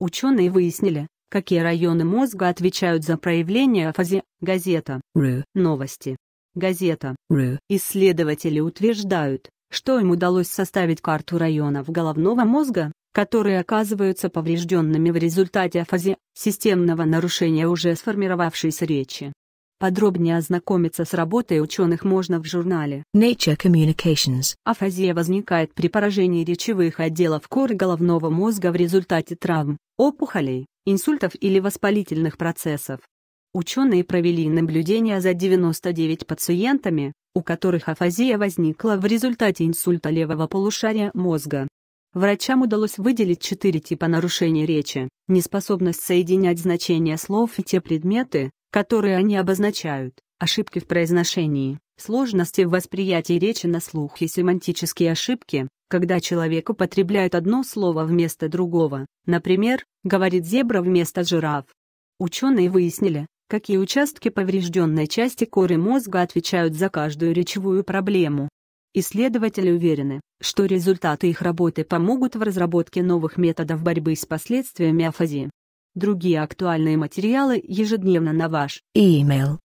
Ученые выяснили, какие районы мозга отвечают за проявление афазии. Газета. Ру. Новости. Газета. Ру. Исследователи утверждают, что им удалось составить карту районов головного мозга, которые оказываются поврежденными в результате афазии, системного нарушения уже сформировавшейся речи. Подробнее ознакомиться с работой ученых можно в журнале Nature Communications. Афазия возникает при поражении речевых отделов коры головного мозга в результате травм, опухолей, инсультов или воспалительных процессов. Ученые провели наблюдения за 99 пациентами, у которых афазия возникла в результате инсульта левого полушария мозга. Врачам удалось выделить четыре типа нарушений речи – неспособность соединять значения слов и те предметы, которые они обозначают, ошибки в произношении, сложности в восприятии речи на слух и семантические ошибки, когда человек употребляет одно слово вместо другого, например, говорит «зебра» вместо «жираф». Ученые выяснили, какие участки поврежденной части коры мозга отвечают за каждую речевую проблему. Исследователи уверены, что результаты их работы помогут в разработке новых методов борьбы с последствиями афазии. Другие актуальные материалы ежедневно на ваш e-mail.